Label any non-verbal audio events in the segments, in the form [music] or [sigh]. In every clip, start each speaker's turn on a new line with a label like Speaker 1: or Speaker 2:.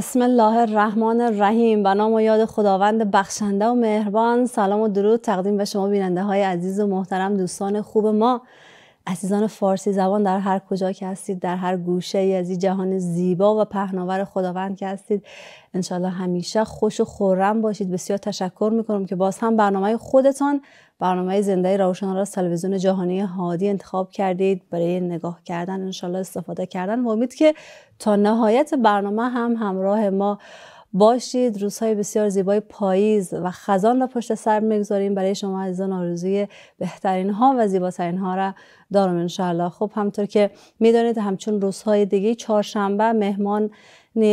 Speaker 1: بسم الله الرحمن الرحیم به نام و یاد خداوند بخشنده و مهربان سلام و درود تقدیم به شما بیننده های عزیز و محترم دوستان خوب ما عزیزان فارسی زبان در هر کجا که هستید در هر گوشه ای از این جهان زیبا و پهناور خداوند که هستید انشالله همیشه خوش و خورم باشید بسیار تشکر میکنم که باز هم برنامه خودتان برنامه زنده روشن را تلویزیون جهانی هادی انتخاب کردید برای نگاه کردن انشالله استفاده کردن و امید که تا نهایت برنامه هم همراه ما باشید روزهای بسیار زیبای پاییز و خزان را پشت سر میگذاریم برای شما عزیزان آرزوی بهترین ها و زیباترین ها را دارم انشاءالله خب همطور که میدانید همچون روزهای دیگه چهارشنبه مهمان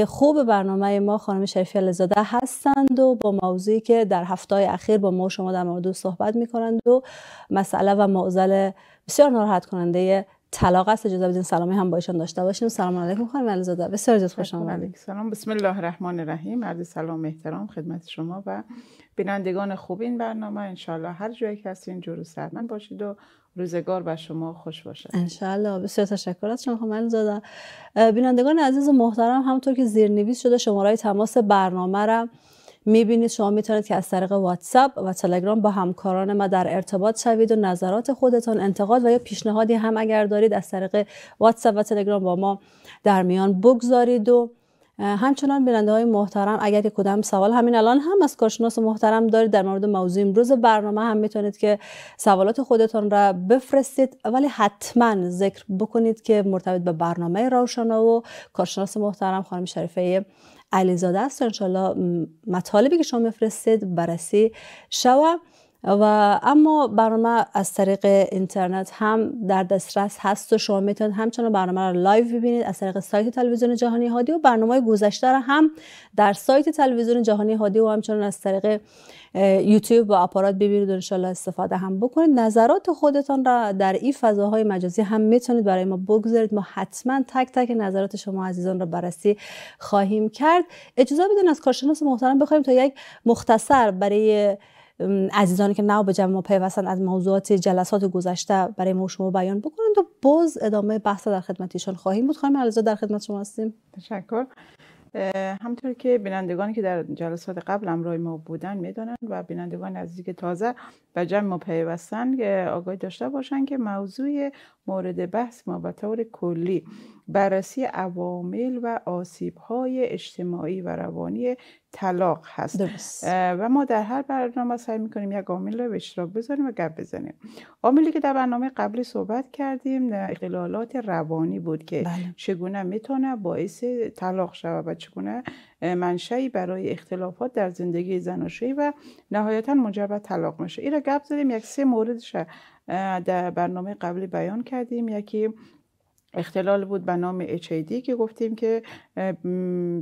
Speaker 1: خوب برنامه ما خانم شریفی علیزاده هستند و با موضوعی که در هفته اخیر با ما شما در مورد صحبت میکنند و مسئله و معضل بسیار ناراحت کننده طلاق است اجازه بدین سلامی هم با ایشان داشته باشیم سلام علیکم خانم علیزاده بسیار جز خوش آمدید سلام
Speaker 2: بسم الله الرحمن الرحیم عرض سلام احترام خدمت شما و بینندگان خوب این برنامه انشالله هر جایی که هستین جور سرمن باشید و روزگار بر شما خوش باشه
Speaker 1: انشالله بسیار تشکر از شما خانم زاده بینندگان عزیز و محترم همونطور که زیرنویس شده شماره تماس برنامه را میبینید شما میتونید که از طریق واتساپ و تلگرام با همکاران ما در ارتباط شوید و نظرات خودتان انتقاد و یا پیشنهادی هم اگر دارید از طریق واتساپ و تلگرام با ما در میان بگذارید و همچنان بیننده های محترم اگر که کدام سوال همین الان هم از کارشناس محترم دارید در مورد موضوع امروز برنامه هم میتونید که سوالات خودتان را بفرستید ولی حتما ذکر بکنید که مرتبط به برنامه روشنا و کارشناس محترم خانم شریفه علیزاده است انشالله مطالبی که شما میفرستید بررسی شوه و اما برنامه از طریق اینترنت هم در دسترس هست و شما میتونید همچنان برنامه را لایو ببینید از طریق سایت تلویزیون جهانی هادی و برنامه گذشته را هم در سایت تلویزیون جهانی هادی و همچنان از طریق یوتیوب و آپارات ببینید و انشالله استفاده هم بکنید نظرات خودتان را در این فضاهای مجازی هم میتونید برای ما بگذارید ما حتما تک تک نظرات شما عزیزان را بررسی خواهیم کرد اجازه بدین از کارشناس محترم بخوایم تا یک مختصر برای عزیزانی که نو به جمع ما پیوستن از موضوعات جلسات گذشته برای ما شما بیان بکنند و باز ادامه بحث در خدمت ایشان خواهیم بود خانم علیزاده در خدمت شما هستیم تشکر همطور که
Speaker 2: بینندگانی که در جلسات قبل همراه ما بودن میدانند و بینندگان عزیزی که تازه به جمع ما پیوستن آگاهی داشته باشند که موضوع مورد بحث ما به طور کلی بررسی عوامل و آسیب‌های اجتماعی و روانی طلاق هست و ما در هر برنامه سعی می‌کنیم یک عامل رو به اشتراک بذاریم و گپ بزنیم عاملی که در برنامه قبلی صحبت کردیم اختلالات روانی بود که بله. چگونه میتونه باعث طلاق شود و چگونه منشأی برای اختلافات در زندگی زناشویی و نهایتا منجر به طلاق میشه این را گپ زدیم یک سه موردش در برنامه قبلی بیان کردیم یکی اختلال بود به نام HID که گفتیم که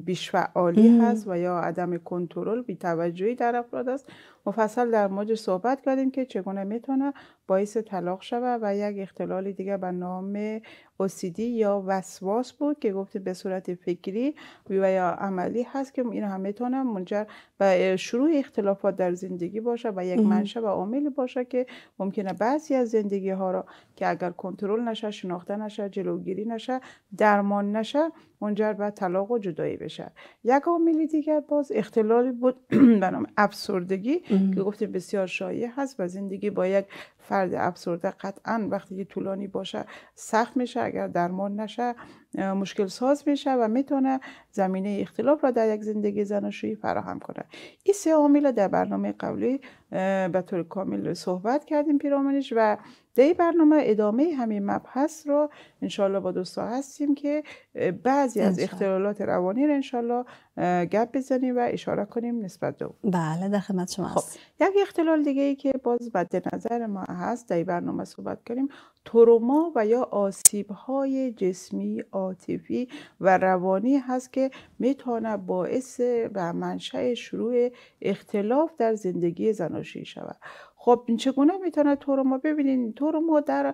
Speaker 2: بیشفعالی هست و یا عدم کنترل بیتوجهی در افراد است مفصل در مورد صحبت کردیم که چگونه میتونه باعث طلاق شوه و یک اختلال دیگه به نام اوسیدی یا وسواس بود که گفته به صورت فکری و یا عملی هست که این هم میتونه منجر به شروع اختلافات در زندگی باشه و یک منشه و عاملی باشه که ممکنه بعضی از زندگی ها را که اگر کنترل نشه شناخته نشه جلوگیری نشه درمان نشه منجر به طلاق و جدایی بشه یک عامل دیگر باز اختلالی بود [clears throat] به نام افسردگی که گفتیم بسیار شایع هست و زندگی با یک فرد افسرده قطعا وقتی که طولانی باشه سخت میشه اگر درمان نشه مشکل ساز میشه و میتونه زمینه اختلاف را در یک زندگی زناشویی فراهم کنه این سه عامل در برنامه قبلی به طور کامل صحبت کردیم پیرامونش و در برنامه ادامه همین مبحث رو انشالله با دوستا هستیم که بعضی از اختلالات روانی رو انشالله گپ بزنیم و اشاره کنیم نسبت به بله در خدمت شما خب. یک اختلال دیگه ای که باز بد نظر ما هست در برنامه صحبت کنیم تروما و یا آسیب های جسمی عاطفی و روانی هست که میتونه باعث و منشأ شروع اختلاف در زندگی زناشویی شود خب چگونه میتونه تو رو ما ببینین تو رو ما در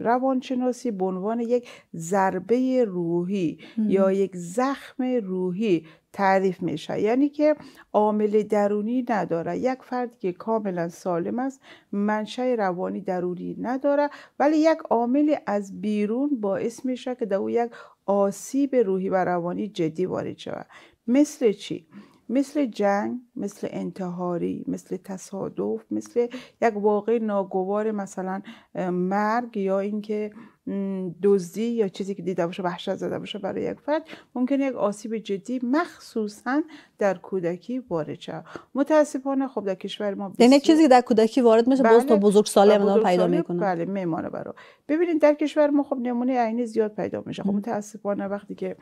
Speaker 2: روانشناسی به عنوان یک ضربه روحی یا یک زخم روحی تعریف میشه یعنی که عامل درونی نداره یک فرد که کاملا سالم است منشأ روانی درونی نداره ولی یک عامل از بیرون باعث میشه که در او یک آسیب روحی و روانی جدی وارد شود مثل چی مثل جنگ مثل انتحاری مثل تصادف مثل یک واقع ناگوار مثلا مرگ یا اینکه دزدی یا چیزی که دیده باشه وحشت زده باشه برای یک فرد ممکن یک آسیب جدی مخصوصا در کودکی وارد شود متاسفانه خب در کشور ما یعنی چیزی
Speaker 1: که در کودکی وارد میشه بله تا بزرگ سال بزرگ پیدا میکنه بله
Speaker 2: میمانه برای ببینید در کشور ما خب نمونه عینی زیاد پیدا میشه خب متاسفانه وقتی که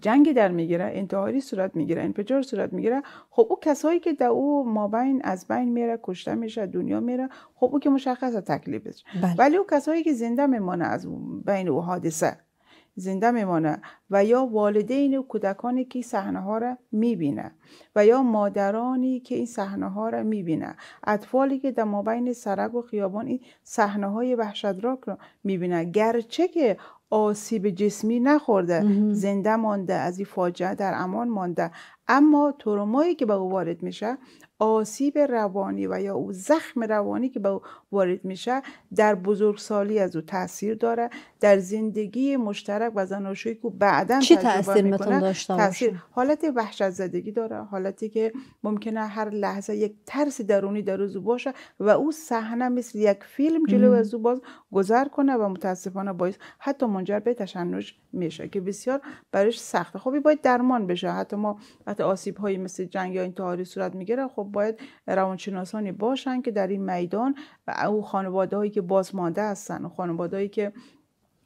Speaker 2: جنگ در میگیره انتحاری صورت میگیره انفجار صورت میگیره خب او کسایی که در او مابین از بین میره کشته میشه دنیا میره خب او که مشخص تکلیفش بله. ولی او کسایی که زنده میمانه از بین او حادثه زنده میمانه و یا والدین و کودکانی که صحنه ها را میبینه و یا مادرانی که این صحنه ها را میبینه اطفالی که در مابین سرک و خیابان این صحنه های وحشتناک را میبینه گرچه که آسیب جسمی نخورده زنده مانده از این فاجعه در امان مانده اما ترومایی که به او وارد میشه آسیب روانی و یا او زخم روانی که به او وارد میشه در بزرگسالی از او تاثیر داره در زندگی مشترک و زناشویی که بعدا چه تاثیر میتون داشته حالت وحشت زدگی داره حالتی که ممکنه هر لحظه یک ترس درونی در او باشه و او صحنه مثل یک فیلم جلو از او باز گذر کنه و متاسفانه باعث حتی منجر به تشنج میشه که بسیار برش سخته خب، باید درمان بشه حتی ما وقتی آسیب هایی مثل جنگ یا انتحاری صورت میگیره خب باید روانشناسانی باشن که در این میدان و او خانواده هایی که مانده هستن و خانواده هایی که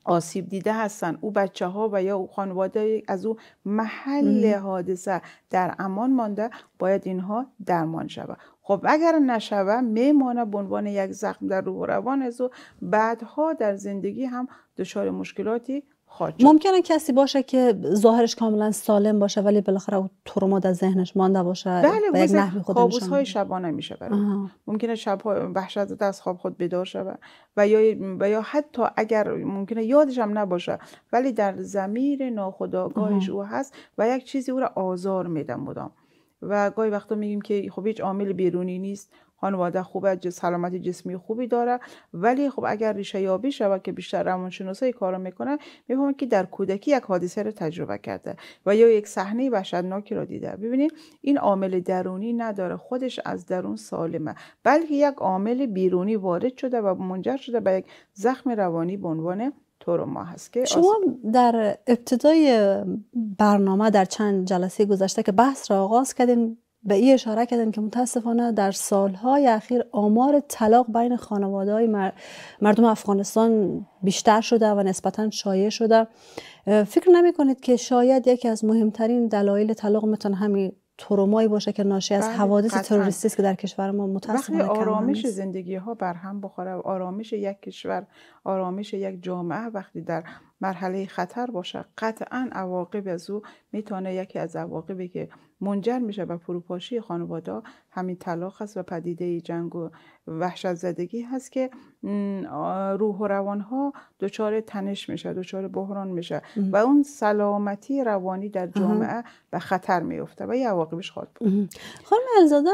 Speaker 2: آسیب دیده هستن او بچه ها و یا او خانواده از او محل ام. حادثه در امان مانده باید اینها درمان شود خب اگر نشوه میمانه به عنوان یک زخم در روح و روان از او بعدها در زندگی هم دچار مشکلاتی خواهد
Speaker 1: ممکنه کسی باشه که ظاهرش کاملا سالم باشه ولی بالاخره او تروما در ذهنش مانده باشه بله یک خوابوس های
Speaker 2: شبانه میشه برای ممکنه شب وحشت از خواب خود بیدار شود و یا و یا حتی اگر ممکنه یادش هم نباشه ولی در زمیر ناخداگاهش او هست و یک چیزی او را آزار میدم بودم و گاهی وقتا میگیم که خب هیچ عامل بیرونی نیست خانواده خوبه، سلامت جسمی خوبی داره ولی خب اگر ریشه یابی شود که بیشتر کار کارو میکنن میفهمه که در کودکی یک حادثه رو تجربه کرده و یا یک صحنه وحشتناکی رو دیده ببینید این عامل درونی نداره خودش از درون سالمه بلکه یک عامل بیرونی وارد شده و منجر شده به یک زخم روانی به عنوان ما هست که شما
Speaker 1: در ابتدای برنامه در چند جلسه گذشته که بحث را آغاز کردیم به این اشاره کردن که متاسفانه در سالهای اخیر آمار طلاق بین خانواده های مردم افغانستان بیشتر شده و نسبتا شایع شده فکر نمی کنید که شاید یکی از مهمترین دلایل طلاق میتون همین ترومایی باشه که ناشی از بله، حوادث تروریستی که در کشور ما متاسفانه آرامش
Speaker 2: زندگی ها بر هم بخوره آرامش یک کشور آرامش یک جامعه وقتی در مرحله خطر باشه قطعا عواقب از او میتونه یکی از عواقبی که منجر میشه و فروپاشی خانواده همین طلاق هست و پدیده جنگ و وحشت زدگی هست که روح و روان ها دچار تنش میشه دچار بحران میشه و اون سلامتی روانی در جامعه به خطر میفته و یه عواقبش خواهد
Speaker 1: بود خانم الزاده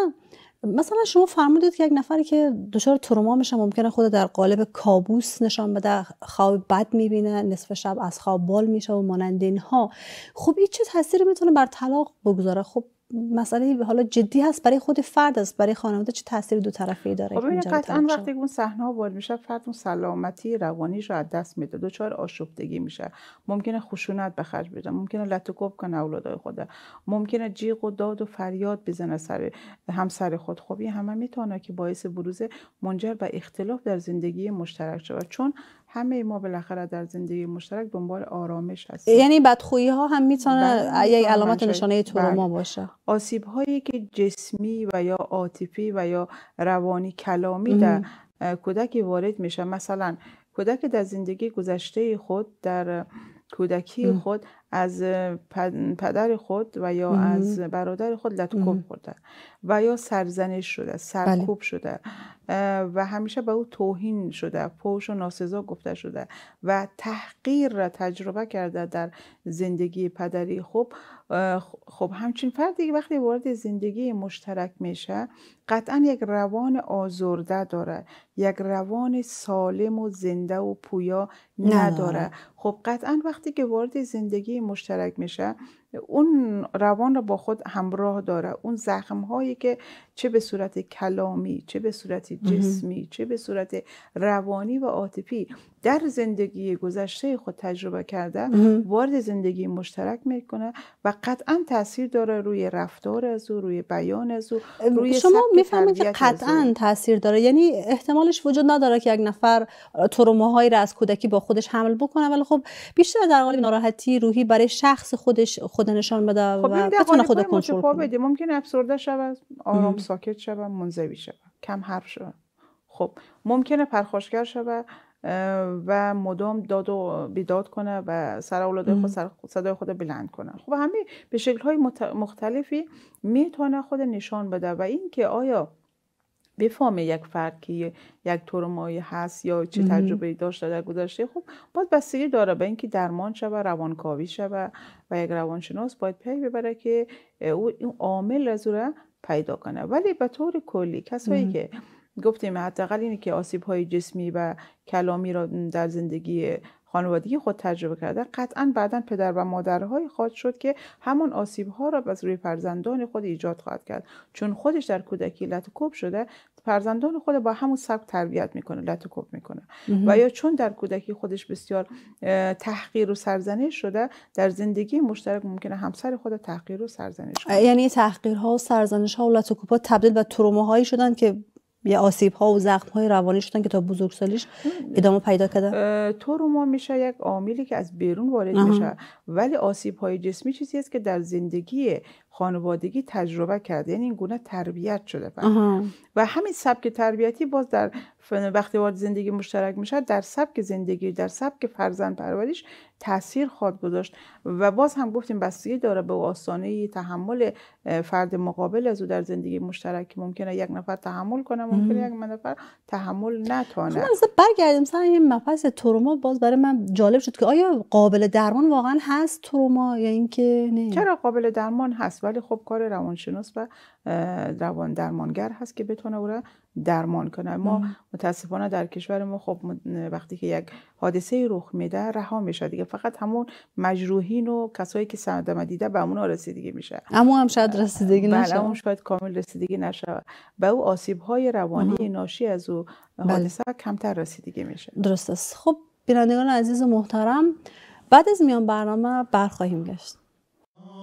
Speaker 1: مثلا شما فرمودید که یک نفری که دچار تروما میشه ممکنه خود در قالب کابوس نشان بده خواب بد میبینه نصف شب از خواب بال میشه و مانند اینها خب این چه تاثیری میتونه بر طلاق بگذاره خب مسئله حالا جدی هست برای خود فرد است برای خانواده چه تاثیر دو طرفه داره خب قطعا وقتی
Speaker 2: اون صحنه ها وارد میشه فرد اون سلامتی روانیش رو از دست میده دچار آشفتگی میشه ممکنه خشونت به خرج بده ممکنه لتوکوب کنه اولادای خود ممکنه جیغ و داد و فریاد بزنه سر همسر خود خب این همه میتونه که باعث بروز منجر و اختلاف در زندگی مشترک شود چون همه ما بالاخره در زندگی مشترک دنبال آرامش هستیم یعنی
Speaker 1: بدخویی ها هم میتونه بله، یک علامت نشانه تروما بله. باشه
Speaker 2: آسیب هایی که جسمی و یا عاطفی و یا روانی کلامی در کودکی وارد میشه مثلا کودک در زندگی گذشته خود در کودکی خود از پدر خود و یا از برادر خود لطکوب خورده و یا سرزنش شده سرکوب بله. شده و همیشه به او توهین شده پوش و ناسزا گفته شده و تحقیر را تجربه کرده در زندگی پدری خب خب همچین فردی وقتی وارد زندگی مشترک میشه قطعا یک روان آزرده داره یک روان سالم و زنده و پویا نداره خب قطعا وقتی که وارد زندگی مشترک میشه اون روان را با خود همراه داره اون زخم هایی که چه به صورت کلامی چه به صورت جسمی چه به صورت روانی و عاطفی در زندگی گذشته خود تجربه کرده وارد زندگی مشترک میکنه و قطعا تاثیر داره روی رفتار از او روی بیان از او شما میفهمید که قطعا
Speaker 1: تاثیر داره یعنی احتمالش وجود نداره که یک نفر تروماهایی را از کودکی با خودش حمل بکنه ولی خب بیشتر در قالب ناراحتی روحی برای شخص خودش خود خود نشان بده خب و بتونه خود کنترل کنه
Speaker 2: ممکن افسرده شود آرام ساکت شود منزوی شود کم حرف شود خب ممکنه پرخاشگر شود و مدام داد و بیداد کنه و سر اولاد خود سر صدای خود بلند کنه خب همه به شکل های مختلفی میتونه خود نشان بده و اینکه آیا بفهمه یک فرد که یک ترومایی هست یا چه تجربه داشته در گذشته خب باید بستگی داره به اینکه درمان شوه روانکاوی شوه و یک روانشناس باید پی ببره که او این عامل از را پیدا کنه ولی به طور کلی کسایی که گفتیم حداقل اینه که آسیب های جسمی و کلامی را در زندگی خانوادگی خود تجربه کرده قطعا بعدا پدر و مادرهای خواهد شد که همون آسیب ها را از روی فرزندان خود ایجاد خواهد کرد چون خودش در کودکی لتکوب شده فرزندان خود با همون سبک تربیت میکنه لتکوب میکنه و یا چون در کودکی خودش بسیار تحقیر و سرزنش شده در زندگی مشترک ممکنه همسر خود تحقیر و سرزنش
Speaker 1: کنه یعنی تحقیرها و سرزنش ها و لتکوب ها تبدیل به تروماهایی شدن که یه آسیب ها و زخم های روانی شدن که تا بزرگسالیش خب. ادامه پیدا کرده
Speaker 2: ما میشه یک عاملی که از بیرون وارد میشه ولی آسیب های جسمی چیزی است که در زندگی خانوادگی تجربه کرده یعنی این گونه تربیت شده و همین سبک تربیتی باز در وقتی وارد زندگی مشترک میشه در سبک زندگی در سبک فرزند پروریش تاثیر خواهد گذاشت و باز هم گفتیم بستگی داره به آسانه تحمل فرد مقابل از او در زندگی مشترک ممکنه یک نفر تحمل کنه ممکنه یک نفر تحمل نتونه خب،
Speaker 1: برگردیم سر این مفصل تروما باز برای من جالب شد که آیا قابل درمان واقعا هست تروما یا اینکه نه چرا
Speaker 2: قابل درمان هست ولی خب کار روانشناس و روان درمانگر هست که بتونه او را درمان کنه ما متاسفانه در کشور ما خب وقتی که یک حادثه رخ میده رها میشه دیگه فقط همون مجروحین و کسایی که سردم دیده به اونها رسیدگی میشه اما
Speaker 1: هم شاید رسیدگی نشه بله
Speaker 2: شاید کامل رسیدگی نشه به او آسیب های روانی ناشی از او بله. حادثه بله. کمتر رسیدگی میشه
Speaker 1: درست است خب بینندگان عزیز و محترم بعد از میان برنامه برخواهیم گشت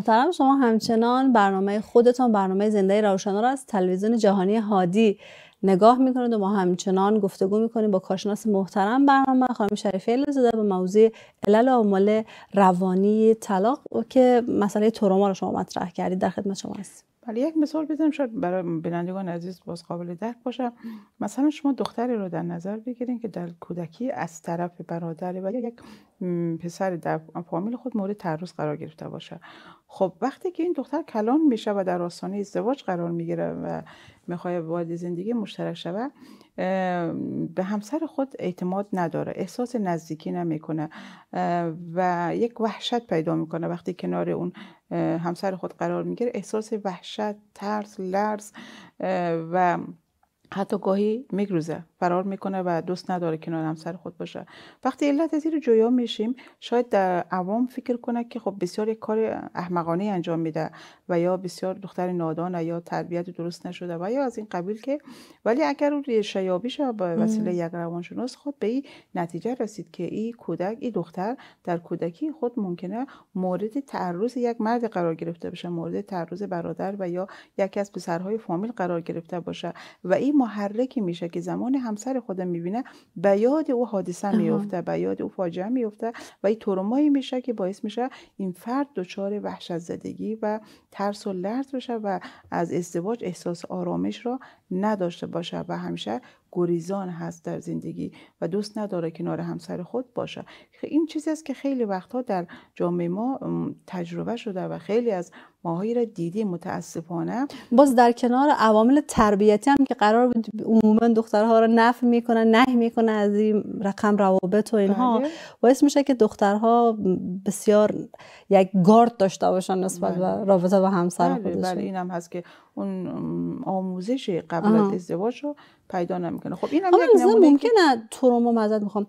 Speaker 1: محترم شما همچنان برنامه خودتان برنامه زنده روشنا را از تلویزیون جهانی هادی نگاه میکنید و ما همچنان گفتگو میکنیم با کارشناس محترم برنامه خانم شریفه لزده به موضوع علل و روانی طلاق و که مسئله تروما رو شما مطرح کردید در خدمت شما هستیم
Speaker 2: حالا یک مثال بزنیم شاید برای بینندگان عزیز باز قابل درک باشه مثلا شما دختری رو در نظر بگیرین که در کودکی از طرف برادر و یک پسر در فامیل خود مورد تعرض قرار گرفته باشه خب وقتی که این دختر کلان میشه و در آستانه ازدواج قرار میگیره و میخواد وارد زندگی مشترک شوه به همسر خود اعتماد نداره احساس نزدیکی نمیکنه و یک وحشت پیدا میکنه وقتی کنار اون همسر خود قرار میگیره احساس وحشت ترس لرز و حتی گاهی میگروزه فرار میکنه و دوست نداره کنار همسر خود باشه وقتی علت رو جویا میشیم شاید در عوام فکر کنه که خب بسیار یک کار احمقانه انجام میده و یا بسیار دختر نادان یا تربیت درست نشده و یا از این قبیل که ولی اگر روی شیابی شد به وسیله یک روانشناس خود خب به این نتیجه رسید که این کودک این دختر در کودکی خود ممکنه مورد تعرض یک مرد قرار گرفته باشه مورد تعرض برادر و یا یکی از پسرهای فامیل قرار گرفته باشه و این محرکی میشه که زمان همسر خودم میبینه به یاد او حادثه میفته به یاد او فاجعه میفته و این ترومایی میشه که باعث میشه این فرد دچار وحشت زدگی و ترس و لرز بشه و از ازدواج احساس آرامش را نداشته باشه و همیشه گریزان هست در زندگی و دوست نداره کنار همسر خود باشه این چیزی است که خیلی وقتها در جامعه ما تجربه شده و خیلی از ماهایی را دیدیم متاسفانه
Speaker 1: باز در کنار عوامل تربیتی هم که قرار بود عموما دخترها را نف میکنن نه میکنن از این رقم روابط و اینها بله. باعث میشه که دخترها بسیار یک گارد داشته باشن نسبت به و بله. با همسر بله، خودشون بله
Speaker 2: اینم هست که اون آموزش قبل از ازدواج رو پیدا نمیکنه خب اینم. هم یک
Speaker 1: نمونه ممکنه تروما مزد میخوام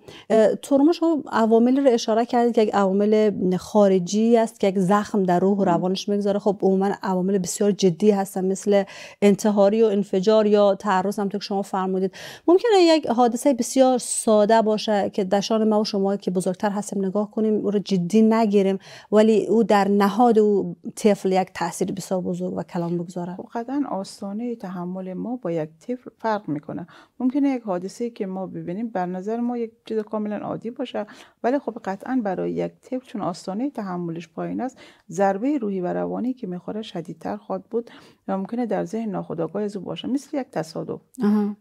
Speaker 1: تروما شما عواملی رو اشاره کردید که یک عوامل خارجی است که یک زخم در روح و روانش میگذاره خب عموما عوامل بسیار جدی هستن مثل انتحاری و انفجار یا تعرض هم که شما فرمودید ممکنه یک حادثه بسیار ساده باشه که دشان ما و شما که بزرگتر هستیم نگاه کنیم او رو جدی نگیریم ولی او در نهاد او طفل یک تاثیر بسیار بزرگ و کلان بگذاره خب
Speaker 2: قطعا آستانه تحمل ما با یک طفل فرق میکنه ممکنه یک حادثه که ما ببینیم بر نظر ما یک چیز کاملا عادی باشه ولی خب قطعا برای یک طفل چون آستانه تحملش پایین است ضربه روحی و روانی که میخوره شدیدتر خواد بود ممکنه در ذهن ناخودآگاه او باشه مثل یک تصادف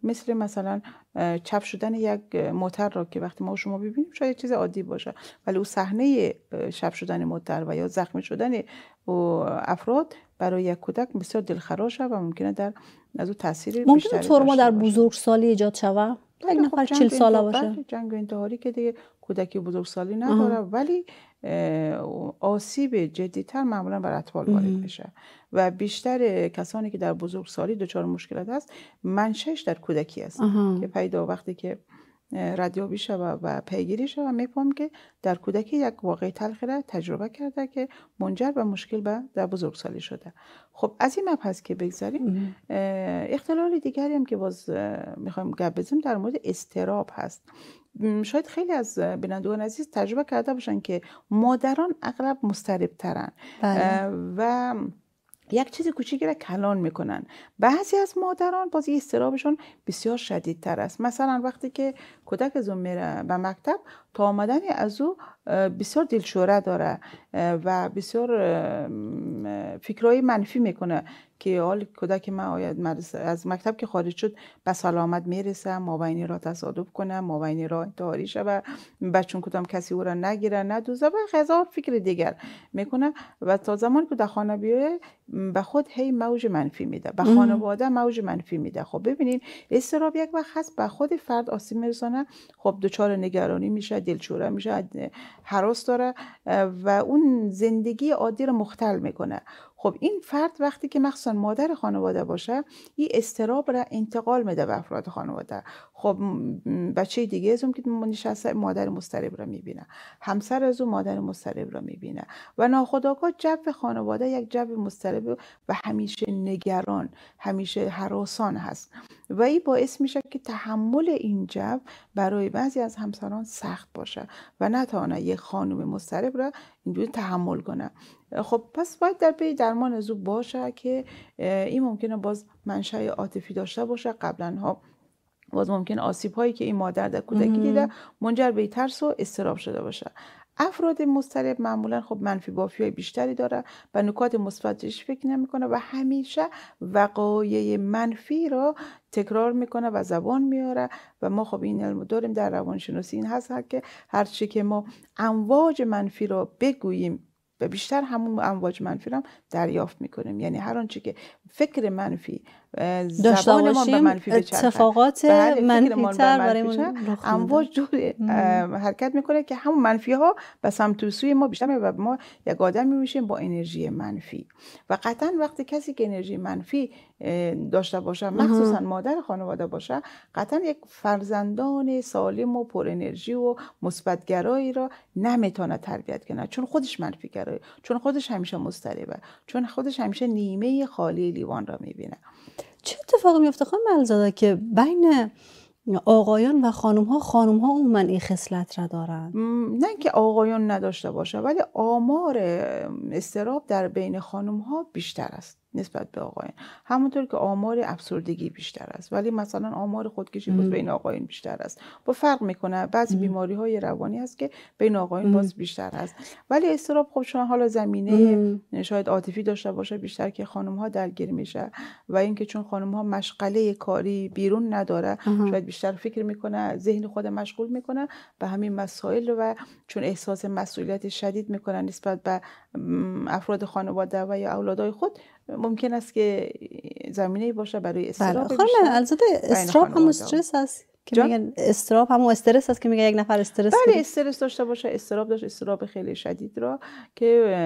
Speaker 2: مثل مثلا چپ شدن یک موتر را که وقتی ما شما ببینیم شاید چیز عادی باشه ولی اون صحنه چپ شدن موتر و یا زخمی شدن افراد برای یک کودک بسیار دلخراشه و ممکنه در از او تاثیر ممکنه ترما
Speaker 1: در بزرگسالی ایجاد شود یک نفر
Speaker 2: خب ساله باشه بله، جنگ انتحاری که دیگه کودکی بزرگسالی نداره آه. ولی آسیب جدیتر معمولا بر اطفال وارد میشه و بیشتر کسانی که در بزرگسالی دچار مشکلات هست منشش در کودکی است که پیدا وقتی که ردیابی شوه و پیگیری شوه میفهم که در کودکی یک واقع تلخی تجربه کرده که منجر به مشکل به در سالی شده خب از این مبحث که بگذاریم اختلال دیگری هم که باز میخوایم گپ بزنیم در مورد استراب هست شاید خیلی از بینندگان عزیز تجربه کرده باشن که مادران اغلب مسترب بله. و یک چیز کوچیکی را کلان میکنن بعضی از مادران بازی استرابشون بسیار شدیدتر است مثلا وقتی که اون میره به مکتب تا آمدن از او بسیار دلشوره داره و بسیار فکرهای منفی میکنه که حال کودک من آید از مکتب که خارج شد به سلامت میرسه مابینی را تصادف کنه مابینی را انتحاری و بچون کدام کسی او را نگیره ندوزه و غذا فکر دیگر میکنه و تا زمان که در خانه بیایه به خود هی موج منفی میده به خانواده موج منفی میده خب ببینین استراب یک وقت هست به خود فرد آسیب میرسانه خب دچار نگرانی میشه دلچوره میشه حراس داره و اون زندگی عادی رو مختل میکنه خب این فرد وقتی که مخصوصا مادر خانواده باشه این استراب را انتقال میده به افراد خانواده خب بچه دیگه از که نشسته مادر مسترب را میبینه همسر از اون مادر مسترب را میبینه و ناخداگاه جو خانواده یک جو مسترب و همیشه نگران همیشه حراسان هست و این باعث میشه که تحمل این جو برای بعضی از همسران سخت باشه و نتانه یک خانم مسترب را اینجوری تحمل کنه خب پس باید در پی درمان زو باشه که این ممکنه باز منشأ عاطفی داشته باشه قبلا ها باز ممکن آسیب هایی که این مادر در کودکی دیده منجر به ترس و استراب شده باشه افراد مسترب معمولا خب منفی بافی های بیشتری داره و نکات مثبتش فکر نمیکنه و همیشه وقایع منفی را تکرار میکنه و زبان میاره و ما خب این علم داریم در روانشناسی این هست که هرچی که ما امواج منفی را بگوییم و بیشتر همون امواج منفی را هم دریافت میکنیم یعنی هر آنچه که فکر منفی داشته باشیم اتفاقات منفی اتفاقات برای امواج جور حرکت میکنه که همون منفی ها به سمت سوی ما بیشتر و ما یک آدم میشیم با انرژی منفی و قطعا وقتی کسی که انرژی منفی داشته باشه مخصوصا مادر خانواده باشه قطعا یک فرزندان سالم و پر انرژی و مثبتگرایی را نمیتونه تربیت کنه چون خودش منفی چون خودش همیشه مضطربه چون خودش همیشه نیمه خالی لیوان را میبینه
Speaker 1: چه اتفاقی میفته خانم که بین آقایان و خانم ها خانم ها عموما این خصلت را دارن
Speaker 2: نه که آقایان نداشته باشه ولی آمار استراب در بین خانم ها بیشتر است نسبت به آقایان همونطور که آمار افسردگی بیشتر است ولی مثلا آمار خودکشی باز بین آقایان بیشتر است با فرق میکنه بعضی بیماری های روانی هست که بین آقایان باز بیشتر است ولی استراب خب شما حالا زمینه شاید عاطفی داشته باشه بیشتر که خانم ها درگیر میشه و اینکه چون خانم ها مشغله کاری بیرون نداره شاید بیشتر فکر میکنه ذهن خود مشغول میکنه به همین مسائل و چون احساس مسئولیت شدید میکنه نسبت به افراد خانواده و یا اولادای خود ممکن است که زمینه باشه برای استراب بله. خانم
Speaker 1: البته استراب هم استرس هست که میگن استراب هم استرس است که میگه یک نفر استرس بله
Speaker 2: استرس داشته باشه استراب داشت استراب خیلی شدید را که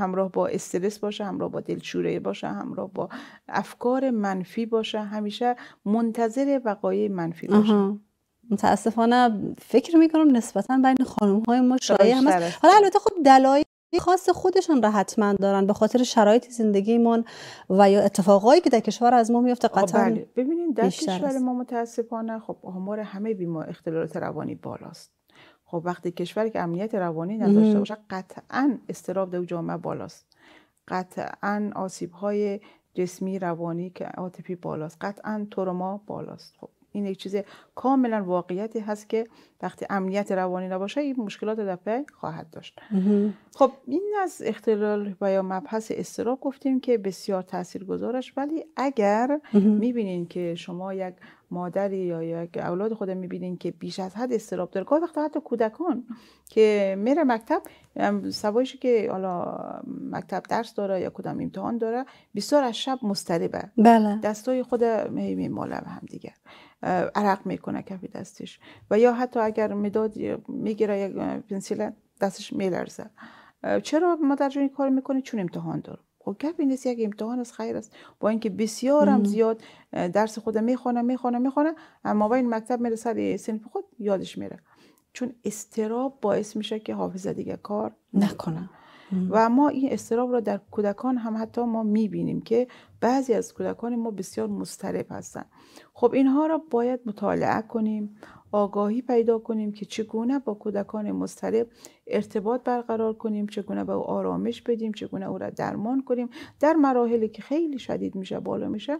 Speaker 2: همراه با استرس باشه همراه با دلشوره باشه همراه با افکار منفی باشه همیشه منتظر وقایع منفی باشه
Speaker 1: متاسفانه فکر میکنم نسبتا بین خانم های ما شایع هم هست حالا البته خب دلایل خاص خودشان را حتما دارن به خاطر شرایط زندگیمان و یا اتفاقایی که در کشور از ما میفته قطعا بله. ببینید در کشور ما
Speaker 2: متاسفانه خب آمار همه بیمار اختلالات روانی بالاست خب وقتی کشوری که امنیت روانی نداشته باشه قطعا استراب در جامعه بالاست قطعا آسیب های جسمی روانی که عاطفی بالاست قطعا تروما بالاست خب این یک چیز کاملا واقعیتی هست که وقتی امنیت روانی نباشه این مشکلات دفعه خواهد داشت خب این از اختلال و یا مبحث استراب گفتیم که بسیار تاثیرگذارش ولی اگر میبینین که شما یک مادری یا یک اولاد خود میبینین که بیش از حد استراب داره گاهی وقتا حتی کودکان که میره مکتب سوایشی که حالا مکتب درس داره یا کدام امتحان داره بسیار از شب مستربه بله. دستای خود می ماله و هم دیگر عرق میکنه کفی دستش و یا حتی اگر مداد میگیره یک پنسیل دستش میلرزه چرا مادر جون کار میکنه چون امتحان داره خب گپ این نیست یک امتحان از خیر است با اینکه هم زیاد درس خود میخوانه میخوانه میخوانه اما با این مکتب میره سر سنف خود یادش میره چون استراب باعث میشه که حافظه دیگه کار نکنه و ما این استراب را در کودکان هم حتی ما میبینیم که بعضی از کودکان ما بسیار مسترب هستند خب اینها را باید مطالعه کنیم آگاهی پیدا کنیم که چگونه با کودکان مضطرب ارتباط برقرار کنیم چگونه به او آرامش بدیم چگونه او را درمان کنیم در مراحلی که خیلی شدید میشه بالا میشه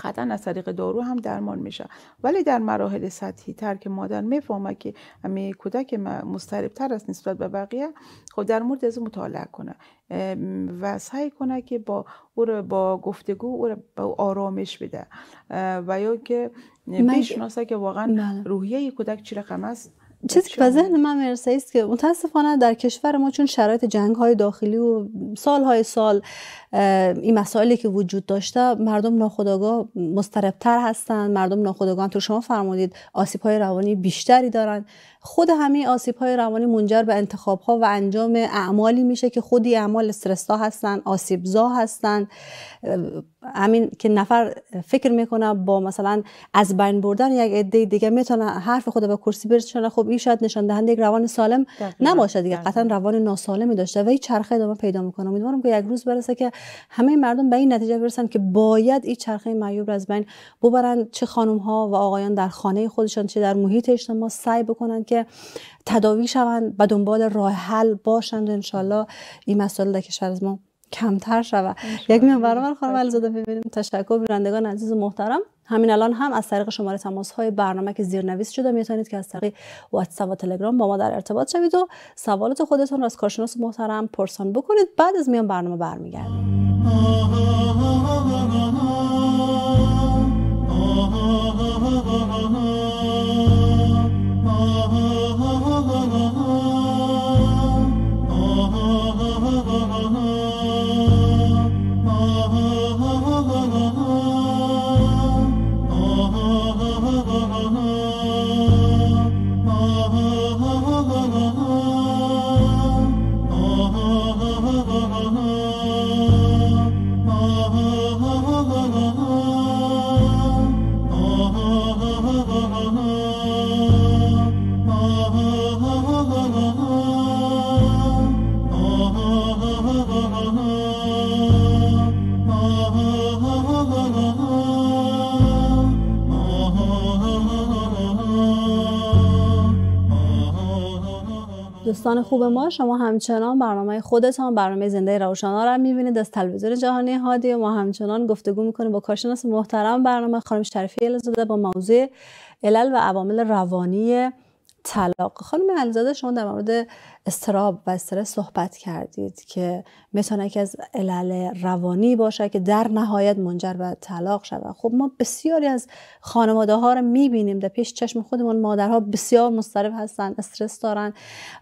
Speaker 2: قطعا از طریق دارو هم درمان میشه ولی در مراحل سطحی تر که مادر میفهمه که همه کودک مستریب تر است نسبت به بقیه خب در مورد از مطالعه کنه و سعی کنه که با او رو با گفتگو او رو آرامش بده و یا که بشناسه که واقعا بله. روحیه کودک چی رقم است
Speaker 1: چیزی که به ذهن من میرسه است که متاسفانه در کشور ما چون شرایط جنگ های داخلی و سال های سال این مسائلی که وجود داشته مردم ناخداغا مستربتر هستند مردم ناخودآگاه تو شما فرمودید آسیب های روانی بیشتری دارن خود همین آسیب های روانی منجر به انتخاب ها و انجام اعمالی میشه که خودی اعمال ها هستن آسیب هستند هستن همین که نفر فکر میکنه با مثلا از بین بردن یک عده دیگه میتونه حرف خود به کرسی برسونه خب این شاید نشان دهنده یک روان سالم نباشه دیگه قطعا روان ناسالمی داشته و این چرخه ادامه پیدا میکنه امیدوارم که یک روز برسه که همه مردم به این نتیجه برسن که باید این چرخه معیوب را از بین ببرن چه خانم ها و آقایان در خانه خودشان چه در محیط اجتماع سعی بکنن که تداوی شوند و دنبال راه حل باشند و انشالله این مسئله در کشور از ما کمتر شود یک میان برابر خانم علیزاده ببینیم تشکر بینندگان عزیز و محترم همین الان هم از طریق شماره تماس های برنامه که زیرنویس شده میتونید که از طریق واتساپ و تلگرام با ما در ارتباط شوید و سوالات خودتون را از کارشناس محترم پرسان بکنید بعد از میان برنامه برمیگردیم دوستان خوب ما شما همچنان برنامه خودتان برنامه زنده روشنا را میبینید از تلویزیون جهانی هادی ما همچنان گفتگو میکنیم با کارشناس محترم برنامه خانم شریفی الزاده با موضوع علل و عوامل روانی طلاق خانم علیزاده شما در مورد استراب و استرس صحبت کردید که میتونه که از علل روانی باشه که در نهایت منجر به طلاق شود خب ما بسیاری از خانواده ها رو میبینیم در پیش چشم خودمون مادرها بسیار مضطرب هستن استرس دارن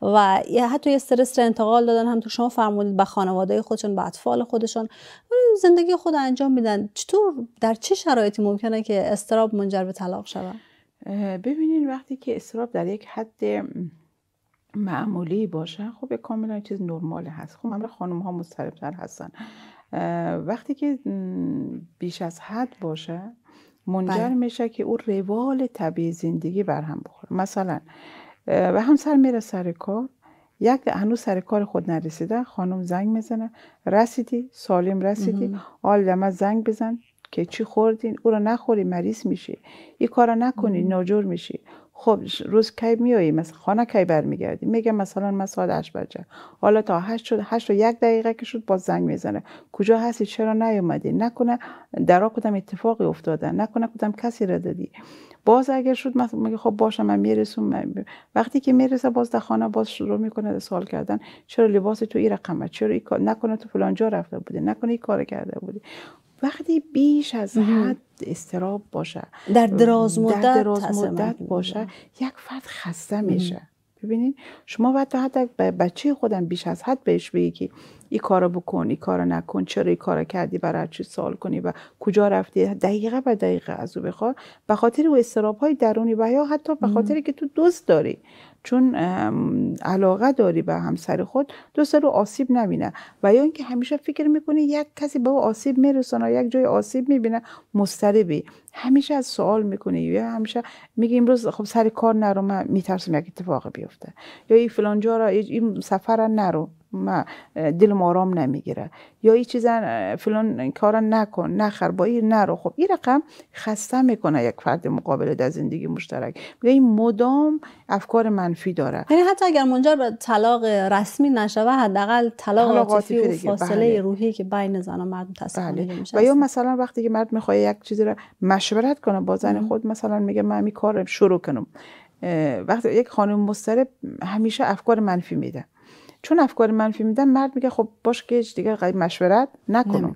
Speaker 1: و حتی استرس رو انتقال دادن هم تو شما فرمودید به خانواده خودشون به اطفال خودشون زندگی خود انجام میدن چطور در چه شرایطی ممکنه که استراب منجر به طلاق شود
Speaker 2: ببینین وقتی که استراب در یک حد معمولی باشه خب کاملا چیز نرمال هست خب همه خانم ها تر هستن وقتی که بیش از حد باشه منجر بله. میشه که او روال طبیعی زندگی برهم بخوره مثلا و همسر میره سر کار یک هنوز سر کار خود نرسیده خانم زنگ میزنه رسیدی سالم رسیدی آل زنگ بزن که چی خوردین او رو نخوری مریض میشه. این کارا نکنی ناجور میشی خب روز کی میای مثلا خانه کی برمیگردی میگه مثلا من ساعت 8 بجه حالا تا 8 شد 8 و یک دقیقه که شد باز زنگ میزنه کجا هستی چرا نیومدی نکنه درا کدام اتفاقی افتاده نکنه کدام کسی را دادی باز اگر شد مثلا میگه خب باشه من میرسم وقتی که میرسه باز در خانه باز شروع میکنه سوال کردن چرا لباس تو این رقمه چرا ای کار نکنه تو فلان جا رفته بودی نکنه این کار کرده بودی وقتی بیش از حد استراب باشه در دراز مدت, در دراز مدت باشه یک فرد خسته میشه ببینید شما وقت حتی بچه خودم بیش از حد بهش بگی که این کارا بکن این کارا نکن چرا این کردی برای چی سال کنی و کجا رفتی دقیقه به دقیقه از او بخواد. به خاطر او استراب های درونی و یا حتی به خاطر که تو دوست داری چون علاقه داری به همسر خود دوست رو آسیب نبینه و یا اینکه همیشه فکر میکنی یک کسی به او آسیب میرسونه یک جای آسیب میبینه مضطربی همیشه از سوال میکنی یا همیشه میگی امروز خب سر کار نرو من میترسم یک اتفاق بیفته یا این فلان جا را این سفر نرو ما دلم آرام نمیگیره یا این چیزا فلان کارا نکن نخر با این نرو خب این رقم خسته میکنه یک فرد مقابل در زندگی مشترک میگه این مدام افکار منفی داره
Speaker 1: یعنی حتی اگر منجر به طلاق رسمی نشه حداقل طلاق عاطفی و فاصله بله. روحی که بین زن و مرد بله. و یا مثلا وقتی که مرد
Speaker 2: میخواد یک چیزی رو مشورت کنه با زن خود مثلا میگه من این کار شروع کنم وقتی یک خانم مضطرب همیشه افکار منفی میده چون افکار منفی میدن مرد میگه خب باش که دیگه مشورت نکنم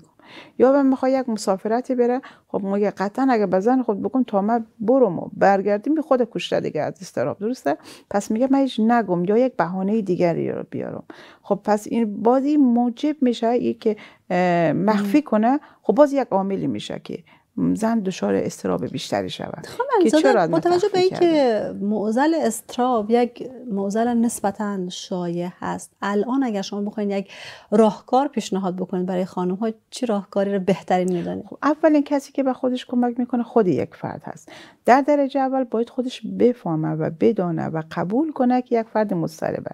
Speaker 2: یا من میخوای یک مسافرتی بره خب میگه قطعا اگه بزن خود خب بکن تا من برم و برگردیم خود کشته دیگه از استراب درسته پس میگه من هیچ نگم یا یک بهانه دیگری رو بیارم خب پس این بازی موجب میشه ای که مخفی کنه خب باز یک عاملی میشه که زن دچار استراب بیشتری شود خب متوجه به اینکه
Speaker 1: معضل استراب یک معضل نسبتا شایع هست الان اگر شما بخواید یک راهکار پیشنهاد بکنید برای خانم ها چی راهکاری رو بهترین میدانید خب اولین
Speaker 2: کسی که به خودش کمک میکنه خود یک فرد هست در درجه اول باید خودش بفهمه و بدانه و قبول کنه که یک فرد مضطربه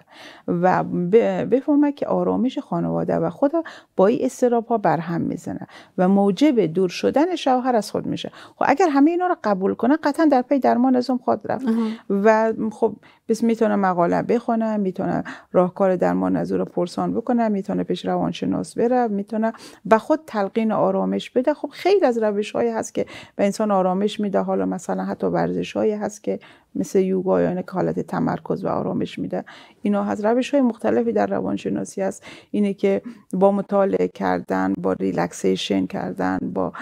Speaker 2: و بفهمه که آرامش خانواده و خود با این استراب ها برهم میزنه و موجب دور شدن شوهر خواهر از خود میشه خب اگر همه اینا رو قبول کنه قطعا در پی درمان از اون خود رفت و خب بس میتونه مقاله بخونه میتونه راهکار درمان از رو پرسان بکنه میتونه پیش روانشناس بره میتونه به خود تلقین آرامش بده خب خیلی از روش هایی هست که به انسان آرامش میده حالا مثلا حتی ورزش هایی هست که مثل یوگا یا حالت تمرکز و آرامش میده اینا از روش های مختلفی در روانشناسی هست اینه که با مطالعه کردن با ریلکسیشن کردن با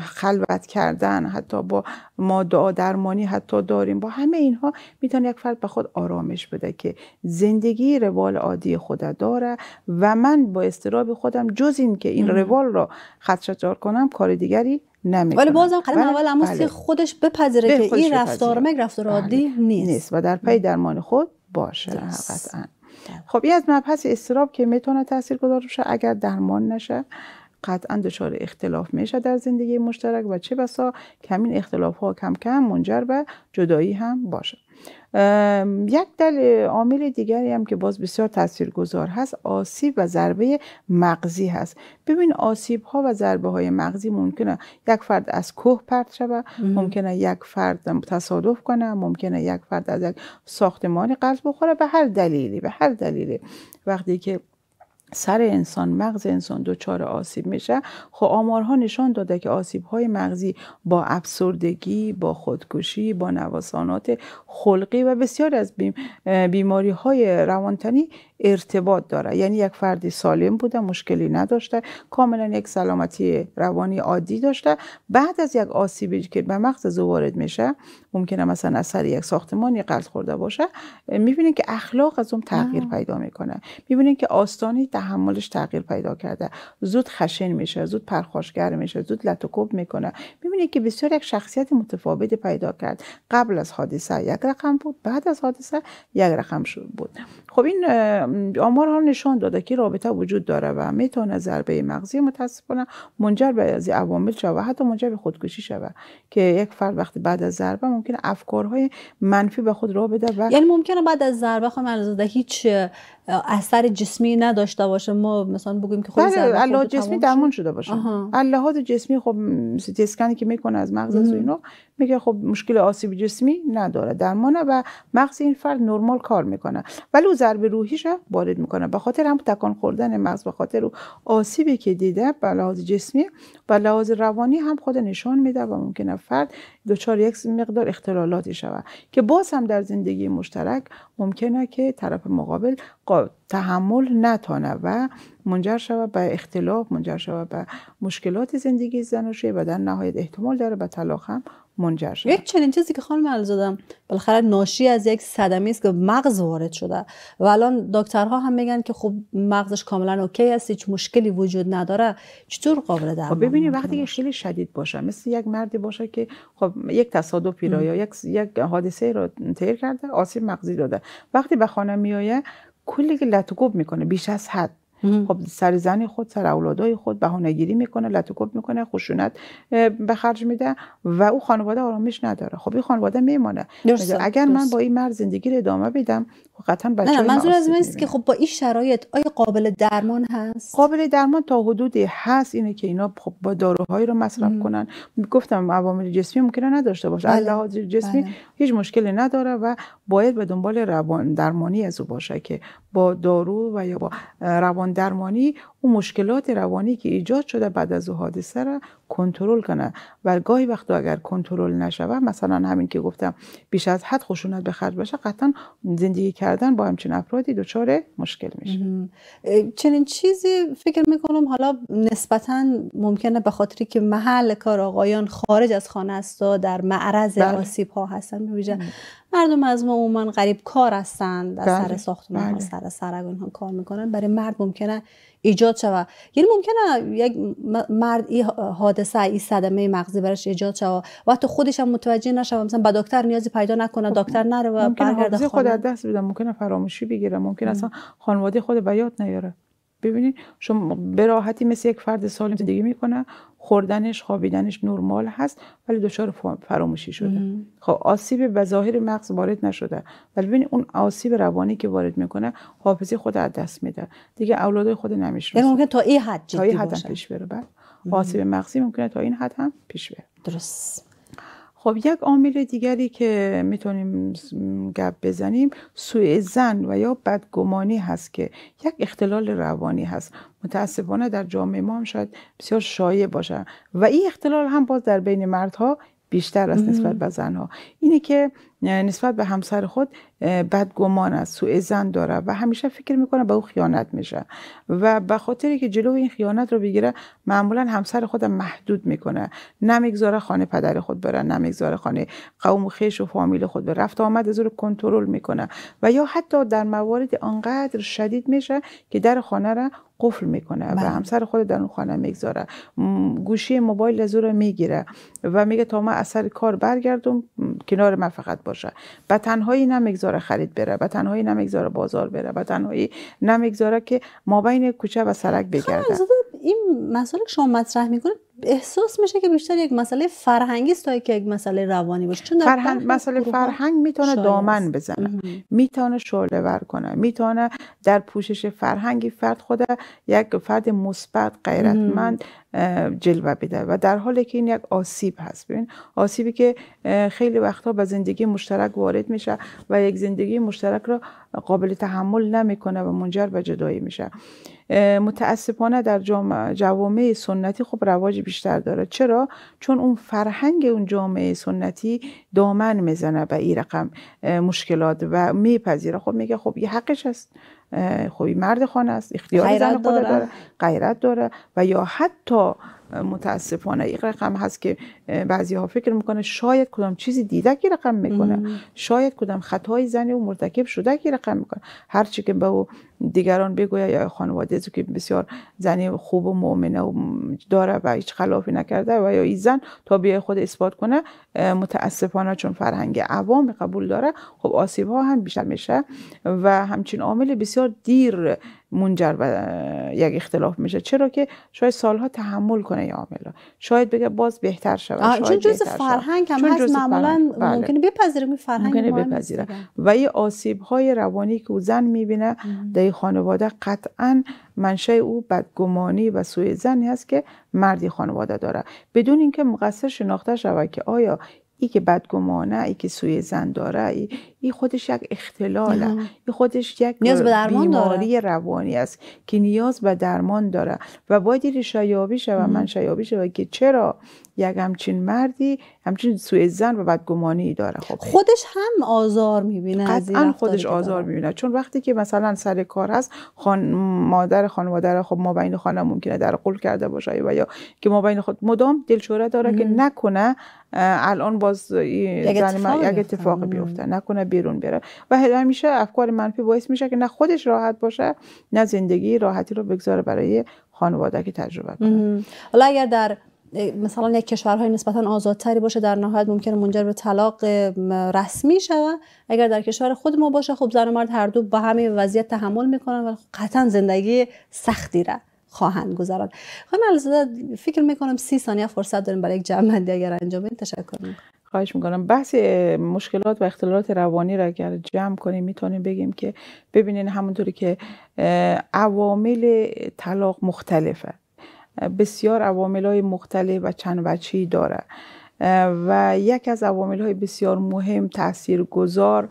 Speaker 2: خلوت کردن حتی با ما دعا درمانی حتی داریم با همه اینها میتونه یک فرد به خود آرامش بده که زندگی روال عادی خود داره و من با استراب خودم جز این که این روال را خدشتار کنم کار دیگری نمیکنه ولی بازم قدم بله، اول بله.
Speaker 1: خودش بپذیره که این رفتار مگ رفتار بله. عادی
Speaker 2: نیست نیست و در پی بله. درمان خود باشه خب این از مبحث استراب که میتونه تاثیر گذار بشه اگر درمان نشه قطعا دچار اختلاف میشه در زندگی مشترک و چه بسا کمین اختلاف ها کم کم منجر به جدایی هم باشه یک دل عامل دیگری هم که باز بسیار تاثیرگذار هست آسیب و ضربه مغزی هست ببین آسیب ها و ضربه های مغزی ممکنه یک فرد از کوه پرت شوه ممکنه یک فرد تصادف کنه ممکنه یک فرد از یک ساختمان قرض بخوره به هر دلیلی به هر دلیلی وقتی که سر انسان مغز انسان دچار آسیب میشه خب آمارها نشان داده که آسیب های مغزی با افسردگی با خودکشی با نوسانات خلقی و بسیار از بیماری های روانتنی ارتباط داره یعنی یک فردی سالم بوده مشکلی نداشته کاملا یک سلامتی روانی عادی داشته بعد از یک آسیبی که به مغز او وارد میشه ممکنه مثلا اثر یک ساختمانی قرض خورده باشه میبینین که اخلاق از اون تغییر پیدا میکنه میبینید که آستانه تحملش تغییر پیدا کرده زود خشن میشه زود پرخاشگر میشه زود لطکوب میکنه میبینی که بسیار یک شخصیت متفاوتی پیدا کرد قبل از حادثه یک رقم بود بعد از حادثه یک رقم شد بود خب این آمار ها نشان داده که رابطه وجود داره و میتونه ضربه مغزی متاسفانه منجر به از عوامل و حتی منجر به خودکشی شود که یک فرد وقتی بعد از ضربه ممکنه افکارهای منفی
Speaker 1: به خود را بده و یعنی ممکنه بعد از ضربه خانم خب هیچ اثر جسمی نداشته باشه ما مثلا بگویم که خود بله جسمی
Speaker 2: درمان شده باشه اللحاظ جسمی خب سی که میکنه از مغز و اینا میگه خب مشکل آسیب جسمی نداره درمانه و مغز این فرد نرمال کار میکنه ولی او ضربه روحیش وارد میکنه به خاطر هم تکان خوردن مغز به خاطر آسیبی که دیده به لحاظ جسمی و لحاظ روانی هم خود نشان میده و ممکنه فرد دچار یک مقدار اختلالاتی شود که باز هم در زندگی مشترک ممکنه که طرف مقابل تحمل نتانه و منجر شود به اختلاف منجر شود به مشکلات زندگی زناشویی
Speaker 1: و در نهایت احتمال داره به طلاق هم منجر یک چنین چیزی که خانم علیزاده بالاخره ناشی از یک صدمه است که مغز وارد شده و الان دکترها هم میگن که خب مغزش کاملا اوکی است هیچ مشکلی وجود نداره چطور قابل درمان خب ببینید وقتی که خیلی شدید باشه مثل یک مردی باشه که خب یک تصادف
Speaker 2: پیرا یا یک یک حادثه رو تیر کرده آسیب مغزی داده وقتی به خانه میایه کلی که لتوگوب میکنه بیش از حد خب سر زن خود سر اولادای خود گیری میکنه لتوکوب میکنه خشونت به خرج میده و او خانواده آرامش نداره خب این خانواده میمانه اگر من با این مرد زندگی رو ادامه بدم قطعا منظور از من
Speaker 1: که خب با این شرایط آیا
Speaker 2: قابل درمان هست قابل درمان تا حدودی هست اینه که اینا خب با داروهایی رو مصرف کنند. کنن گفتم عوامل جسمی ممکنه نداشته باشه بله. از لحاظ جسمی بله. هیچ مشکلی نداره و باید به دنبال روان درمانی از او باشه که با دارو و یا با روان درمانی و مشکلات روانی که ایجاد شده بعد از او حادثه را کنترل کنه و گاهی وقتا اگر کنترل نشوه مثلا همین که گفتم بیش از حد خشونت به خرج بشه قطعا زندگی کردن با همچین افرادی دچار مشکل میشه
Speaker 1: چنین چیزی فکر میکنم حالا نسبتا ممکنه به خاطری که محل کار آقایان خارج از خانه است و در معرض بله. آسیب ها هستن مردم از ما عموما غریب کار هستند در سر بله، ساختمان بله. سر سرگان ها کار میکنن برای مرد ممکنه ایجاد شود یعنی ممکنه یک مرد این حادثه ای صدمه مغزی برش ایجاد شود وقتی خودش هم متوجه نشود مثلا به دکتر نیازی پیدا نکنه خب، دکتر نره و برگرده خود از
Speaker 2: دست بده ممکنه فراموشی بگیره ممکن اصلا خانواده خود به یاد نیاره ببینید شما به راحتی مثل یک فرد سالم زندگی میکنه خوردنش خوابیدنش نرمال هست ولی دچار فراموشی شده خب آسیب ظاهر مغز وارد نشده ولی ببین اون آسیب روانی که وارد میکنه حافظه خود از دست میده دیگه اولادای خود نمیشه یعنی ممکن تا
Speaker 1: این حد جدی تا این حد
Speaker 2: پیش بره آسیب مغزی ممکنه تا این حد هم پیش بره درست خب یک عامل دیگری که میتونیم گپ بزنیم سوء زن و یا بدگمانی هست که یک اختلال روانی هست متاسفانه در جامعه ما هم شاید بسیار شایع باشه و این اختلال هم باز در بین مردها بیشتر است نسبت به زنها اینه که نسبت به همسر خود بدگمان است سوء زن داره و همیشه فکر میکنه به او خیانت میشه و به خاطری که جلو این خیانت رو بگیره معمولا همسر خودم محدود میکنه نمیگذاره خانه پدر خود بره نمیگذاره خانه قوم و خیش و فامیل خود بره رفت آمد از رو کنترل میکنه و یا حتی در موارد آنقدر شدید میشه که در خانه را قفل میکنه و بله. همسر خود در اون خانه میگذاره گوشی موبایل از رو میگیره و میگه تا ما اثر کار برگردم کنار من فقط باشه به تنهایی نمیگذاره خرید بره به تنهایی نمیگذاره بازار بره به تنهایی نمیگذاره که ما بین کوچه و سرک خب، بگردن
Speaker 1: این مسئله که شما مطرح میکنه احساس میشه که بیشتر یک مسئله فرهنگی است تا یک مسئله روانی باشه چون فرهنگ مسئله فرهنگ میتونه
Speaker 2: دامن بزنه میتونه شعله ور کنه میتونه در پوشش فرهنگی فرد خود یک فرد مثبت غیرتمند جلوه بده و در حالی که این یک آسیب هست ببین آسیبی که خیلی وقتها به زندگی مشترک وارد میشه و یک زندگی مشترک را قابل تحمل نمیکنه و منجر به جدایی میشه متاسفانه در جوامع سنتی خب رواج بیشتر داره چرا چون اون فرهنگ اون جامعه سنتی دامن میزنه به این رقم مشکلات و میپذیره خب میگه خب یه حقش هست خوبی مرد خانه است اختیار زن خود داره. داره غیرت داره و یا حتی متاسفانه این رقم هست که بعضی ها فکر میکنه شاید کدام چیزی دیده که رقم میکنه شاید کدام خطای زنی و مرتکب شده که رقم میکنه هرچی که به او دیگران بگوید یا خانواده تو که بسیار زنی خوب و مؤمنه و داره و هیچ خلافی نکرده و یا این زن تا بیای خود اثبات کنه متاسفانه چون فرهنگ عوام قبول داره خب آسیب ها هم بیشتر میشه و همچین عامل بسیار بسیار دیر منجر به یک اختلاف میشه چرا که شاید سالها تحمل کنه یا عاملا شاید بگه باز بهتر شود چون جز فرهنگ هم هست معمولا بله. ممکنه
Speaker 1: بپذیره فرهنگ ممکنه بپذیره
Speaker 2: و این آسیب های روانی که او زن میبینه در خانواده قطعا منشأ او بدگمانی و سوی زنی هست که مردی خانواده داره بدون اینکه مقصر شناخته شود که آیا ای که بدگمانه ای که سوی زن داره ای, خودش یک اختلاله ای خودش یک نیاز به درمان بیماری داره. روانی است که نیاز به درمان داره و باید شد و من شایابی و که چرا یک همچین مردی همچین سوی زن و بدگمانی داره خب
Speaker 1: خودش هم آزار میبینه قطعا خودش
Speaker 2: آزار میبینه چون وقتی که مثلا سر کار هست خان... مادر خانواده خب ما بین خانه ممکنه در قول کرده باشه و یا که ما خود مدام دلشوره داره که نکنه الان باز اتفاق اتفاقی بیفته نکنه بیرون بره و همیشه افکار منفی باعث میشه که نه خودش راحت باشه نه زندگی راحتی رو بگذاره برای خانواده که تجربه
Speaker 1: کنه حالا اگر در مثلا یک کشورهای نسبتا آزادتری باشه در نهایت ممکنه منجر به طلاق رسمی شود اگر در کشور خود ما باشه خب زن و مرد هر دو با همه وضعیت تحمل میکنن و قطعا زندگی سختی خواهند گذران خانم علیزاده فکر میکنم سی ثانیه فرصت داریم برای یک جمع اگر انجام بدین تشکر میکنم
Speaker 2: خواهش میکنم بحث مشکلات و اختلالات روانی را اگر جمع کنیم میتونیم بگیم که ببینین همونطوری که عوامل طلاق مختلفه بسیار عوامل های مختلف و چند وچی داره و یکی از عوامل های بسیار مهم تاثیرگذار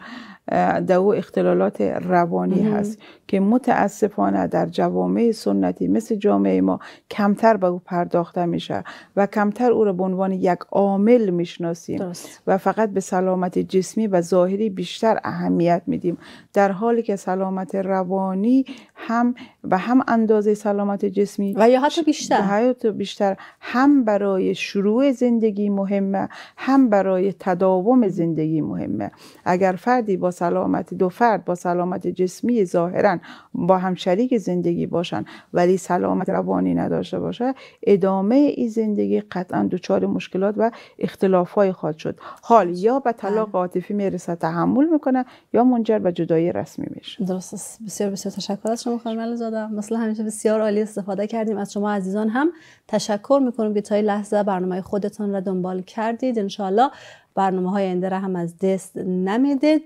Speaker 2: در او اختلالات روانی هست که متاسفانه در جوامع سنتی مثل جامعه ما کمتر به او پرداخته میشه و کمتر او را به عنوان یک عامل میشناسیم و فقط به سلامت جسمی و ظاهری بیشتر اهمیت میدیم در حالی که سلامت روانی هم و هم اندازه سلامت جسمی و یا حتی بیشتر بیشتر هم برای شروع زندگی مهمه هم برای تداوم زندگی مهمه اگر فردی با سلامت دو فرد با سلامت جسمی ظاهرا با هم شریک زندگی باشن ولی سلامت روانی نداشته باشه ادامه این زندگی قطعا دچار مشکلات و اختلافهای خواهد شد حال یا به طلاق بله. عاطفی میرسه تحمل
Speaker 1: میکنه یا منجر به جدایی رسمی میشه درست بسیار بسیار تشکر از شما خانم مثلا مثل همیشه بسیار عالی استفاده کردیم از شما عزیزان هم تشکر میکنم که تا لحظه برنامه خودتان را دنبال کردید انشاءالله برنامه های آینده هم از دست نمیدید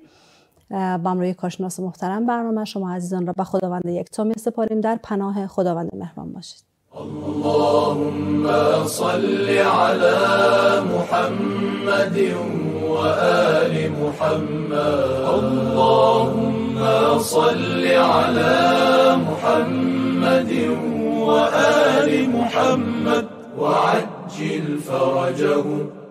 Speaker 1: با امروی کارشناس محترم برنامه شما عزیزان را به خداوند یکتا می سپاریم در پناه خداوند مهربان باشید
Speaker 3: اللهم صل على محمد و آل محمد اللهم صل على محمد و آل محمد وعجل فرجهم